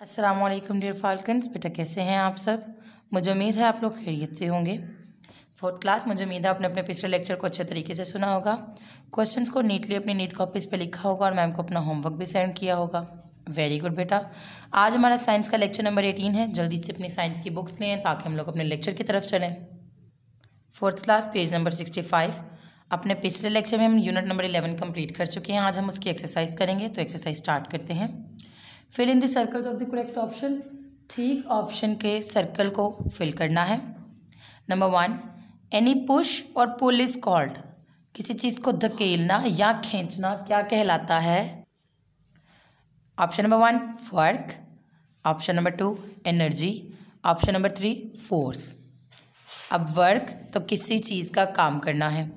अस्सलाम वालेकुम dear falcons बेटा कैसे हैं आप सब मुझे उम्मीद है आप लोग खैरियत से होंगे फोर्थ क्लास मुझे उम्मीद है आपने अपने पिछले लेक्चर को अच्छे तरीके से सुना होगा क्वेश्चंस को नीटली अपनी नीट कॉपीज़ पे लिखा होगा और मैम को अपना होमवर्क भी सेंड किया होगा वेरी गुड बेटा आज हमारा साइंस का लेक्चर नंबर एटीन है जल्दी से अपनी साइंस की बुक्स लें ताकि हम लोग अपने लेक्चर की तरफ चलें fourth class page number sixty five अपने पिछले लेक्चर में हम यूनिट नंबर इलेवन कम्प्लीट कर चुके हैं आज हम उसकी एक्सरसाइज करेंगे तो एक्सरसाइज स्टार्ट करते हैं fill in the circles of the correct option ठीक ऑप्शन के सर्कल को फिल करना है नंबर वन एनी पुश और पुल इज कॉल्ड किसी चीज़ को धकेलना या खींचना क्या कहलाता है option number one work option number two energy option number three force अब वर्क तो किसी चीज़ का काम करना है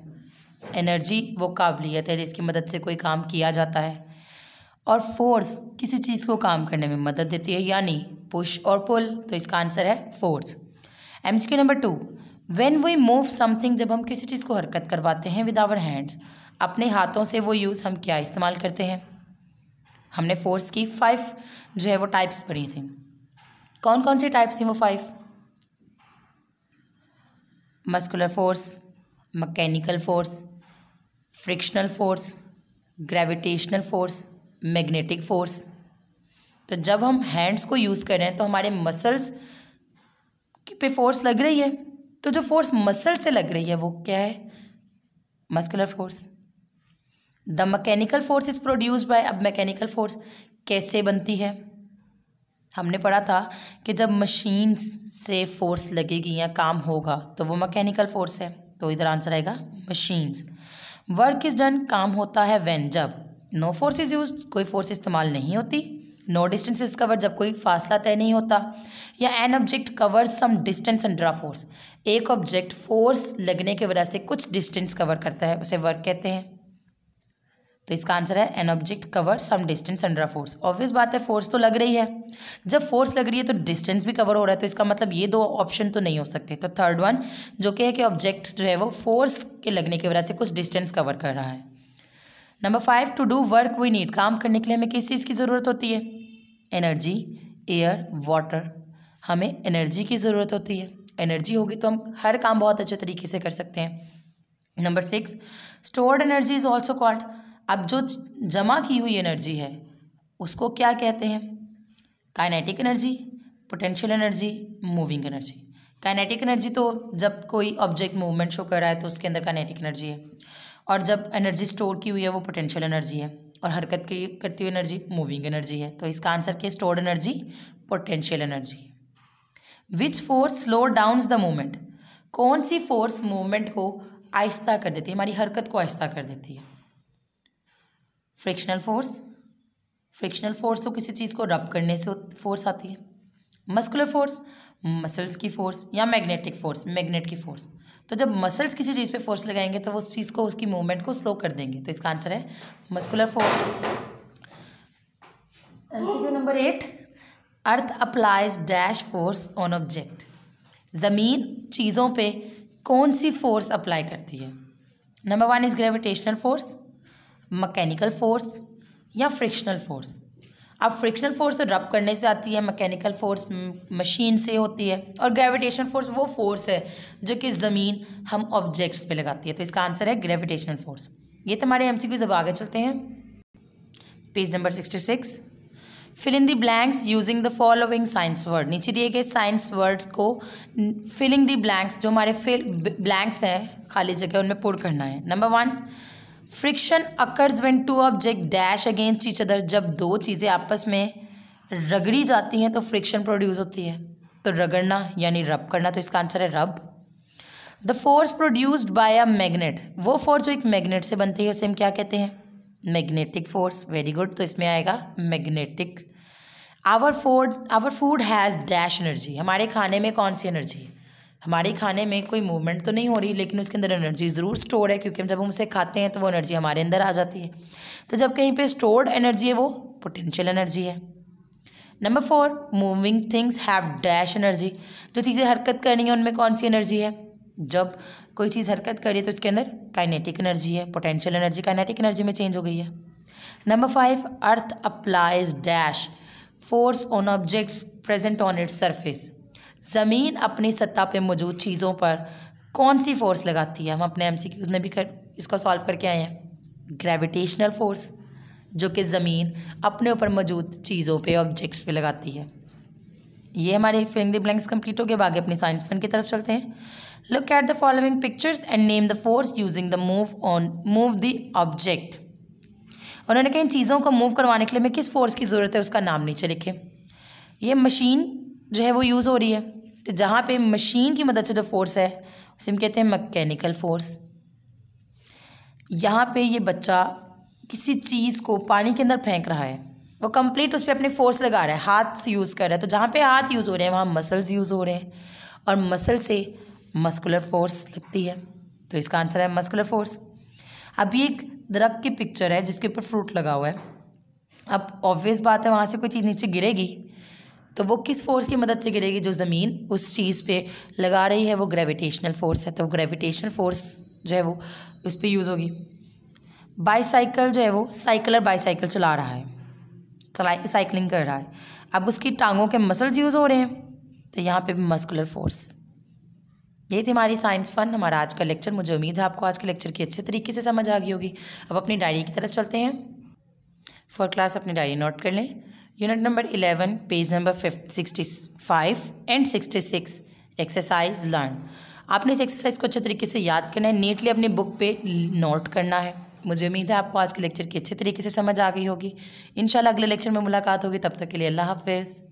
एनर्जी वो काबिलियत है जिसकी मदद से कोई काम किया जाता है और फोर्स किसी चीज़ को काम करने में मदद देती है यानी पुश और पुल तो इसका आंसर है फोर्स एम number two when we move something जब हम किसी चीज़ को हरकत करवाते हैं विद आवर हैंड्स अपने हाथों से वो यूज़ हम क्या इस्तेमाल करते हैं हमने फोर्स की फाइव जो है वो टाइप्स पढ़ी थी कौन कौन सी टाइप्स थी वो five muscular force mechanical force frictional force gravitational force magnetic force तो जब हम हैंड्स को यूज़ कर रहे हैं तो हमारे मसल्स पे फोर्स लग रही है तो जो फोर्स मसल से लग रही है वो क्या है muscular force the mechanical force is produced by अब मैकेनिकल फोर्स कैसे बनती है हमने पढ़ा था कि जब मशीन से फोर्स लगेगी या काम होगा तो वो मैकेनिकल फोर्स है तो इधर आंसर आएगा मशीन्स वर्क इज डन काम होता है व्हेन जब नो फोर्स इज यूज कोई फोर्स इस्तेमाल नहीं होती नो डिस्टेंस इज कवर जब कोई फासला तय नहीं होता या an object cover some distance under a force एक ऑब्जेक्ट फोर्स लगने की वजह से कुछ डिस्टेंस कवर करता है उसे वर्क कहते हैं तो इसका आंसर है an object cover some distance under force obvious बात है फोर्स तो लग रही है जब फोर्स लग रही है तो डिस्टेंस भी कवर हो रहा है तो इसका मतलब ये दो ऑप्शन तो नहीं हो सकते तो थर्ड वन जो कि है कि ऑब्जेक्ट जो है वो फोर्स के लगने की वजह से कुछ डिस्टेंस कवर कर रहा है number five to do work we need काम करने के लिए हमें किस चीज़ की ज़रूरत होती है एनर्जी एयर वाटर हमें एनर्जी की ज़रूरत होती है एनर्जी होगी तो हम हर काम बहुत अच्छे तरीके से कर सकते हैं number six stored energy is also called अब जो जमा की हुई एनर्जी है उसको क्या कहते हैं kinetic energy potential energy moving energy kinetic energy तो जब कोई ऑब्जेक्ट मूवमेंट शो कर रहा है तो उसके अंदर काइनेटिक एनर्जी है और जब एनर्जी स्टोर की हुई है वो पोटेंशियल एनर्जी है और हरकत की करती हुई एनर्जी मूविंग एनर्जी है तो इसका आंसर क्या स्टोर्ड एनर्जी पोटेंशियल एनर्जी है which force slow downs the movement कौन सी फोर्स मूवमेंट को आहिस्ता कर देती है हमारी हरकत को आहिस्ता कर देती है फ्रिक्शनल फोर्स फ्रिक्शनल फोर्स तो किसी चीज़ को रब करने से फोर्स आती है मस्कुलर फोर्स मसल्स की फोर्स या मैग्नेटिक फोर्स मैग्नेट की फोर्स तो जब मसल्स किसी चीज़ पे फोर्स लगाएंगे तो वो उस चीज़ को उसकी मूवमेंट को स्लो कर देंगे तो इसका आंसर है muscular force number eight earth applies dash force on object ज़मीन चीज़ों पे कौन सी फोर्स अप्लाई करती है number one is gravitational force mechanical force या फ्रिक्शनल फोर्स अब फ्रिक्शनल फोर्स तो रब करने से आती है मैकेनिकल फोर्स मशीन से होती है और ग्रेविटेशन फोर्स वो फोर्स है जो कि ज़मीन हम ऑब्जेक्ट्स पे लगाती है तो इसका आंसर है ग्रेविटेशनल फोर्स ये तुम्हारे एम सी अब आगे चलते हैं page number sixty six fill in the blanks using the following science word नीचे दिए गए साइंस वर्ड्स को फिलिंग दी ब्लैंक्स जो हमारे फिल ब्लैंक्स हैं खाली जगह उनमें पुर करना है number one friction occurs when two object dash against each other जब दो चीज़ें आपस में रगड़ी जाती हैं तो फ्रिक्शन प्रोड्यूस होती है तो रगड़ना यानी रब करना तो इसका आंसर है rub the force produced by a magnet वो फोर्स जो एक मैग्नेट से बनती है उसे हम क्या कहते हैं मैग्नेटिक फोर्स वेरी गुड तो इसमें आएगा magnetic our food our food has dash energy हमारे खाने में कौन सी एनर्जी है हमारे हम्म। खाने में कोई मूवमेंट तो नहीं हो रही लेकिन उसके अंदर एनर्जी ज़रूर स्टोर है क्योंकि हम जब हम उसे खाते हैं तो वो एनर्जी हमारे अंदर आ जाती है तो जब कहीं पे स्टोर्ड एनर्जी है वो पोटेंशियल एनर्जी है number four moving things have dash energy जो चीज़ें हरकत करनी है उनमें कौन सी एनर्जी है जब कोई चीज़ हरकत रही है तो उसके अंदर काइनेटिक एनर्जी है पोटेंशियल एनर्जी काइनेटिक एनर्जी में चेंज हो गई है number five earth applies dash force on objects present on its surface ज़मीन अपनी सत्ता पे मौजूद चीज़ों पर कौन सी फोर्स लगाती है हम अपने एम में भी कर इसको सॉल्व करके आए हैं ग्रेविटेशनल फोर्स जो कि ज़मीन अपने ऊपर मौजूद चीज़ों पे ऑब्जेक्ट्स पे लगाती है ये हमारे फिलिंग द ब्लैंक्स कंप्लीट हो गए बाकी अपनी साइंस फन की तरफ चलते हैं look at the following pictures and name the force using the move on move the object उन्होंने कहा इन चीज़ों को मूव करवाने के लिए हमें किस फोर्स की ज़रूरत है उसका नाम नीचे लिखे ये मशीन जो है वो यूज़ हो रही है तो जहाँ पे मशीन की मदद से जो फोर्स है उसे हम कहते हैं मैकेनिकल फोर्स यहाँ पे ये बच्चा किसी चीज़ को पानी के अंदर फेंक रहा है वो कंप्लीट उस पर अपने फोर्स लगा रहा है हाथ यूज़ कर रहा है तो जहाँ पे हाथ यूज़ हो रहे हैं वहाँ मसल्स यूज़ हो रहे हैं और मसल से मस्कुलर फोर्स लगती है तो इसका आंसर है मस्कुलर फोर्स अभी एक दरख्त की पिक्चर है जिसके ऊपर फ्रूट लगा हुआ है अब ऑब्वियस बात है वहाँ से कोई चीज़ नीचे गिरेगी तो वो किस फोर्स की मदद से गिरेगी जो ज़मीन उस चीज़ पे लगा रही है वो ग्रेविटेशनल फोर्स है तो ग्रेविटेशनल फोर्स जो है वो उस पर यूज़ होगी बाईसाइकिल जो है वो साइकिलर बाईसाइकिल चला रहा है चला साइकिलिंग कर रहा है अब उसकी टांगों के मसल्स यूज़ हो रहे हैं तो यहाँ पे भी मस्कुलर फोर्स ये थी हमारी साइंस फन हमारा आज का लेक्चर मुझे उम्मीद है आपको आज के लेक्चर की अच्छे तरीके से समझ आ गई होगी अब अपनी डायरी की तरफ चलते हैं फॉर क्लास अपनी डायरी नोट कर लें unit number eleven page number sixty five and sixty six exercise learn आपने इस एक्सरसाइज को अच्छे तरीके से याद करना है नीटली अपनी बुक पे नोट करना है मुझे उम्मीद है आपको आज के लेक्चर की अच्छे तरीके से समझ आ गई होगी इन अगले लेक्चर में मुलाकात होगी तब तक के लिए अल्लाह हाफिज़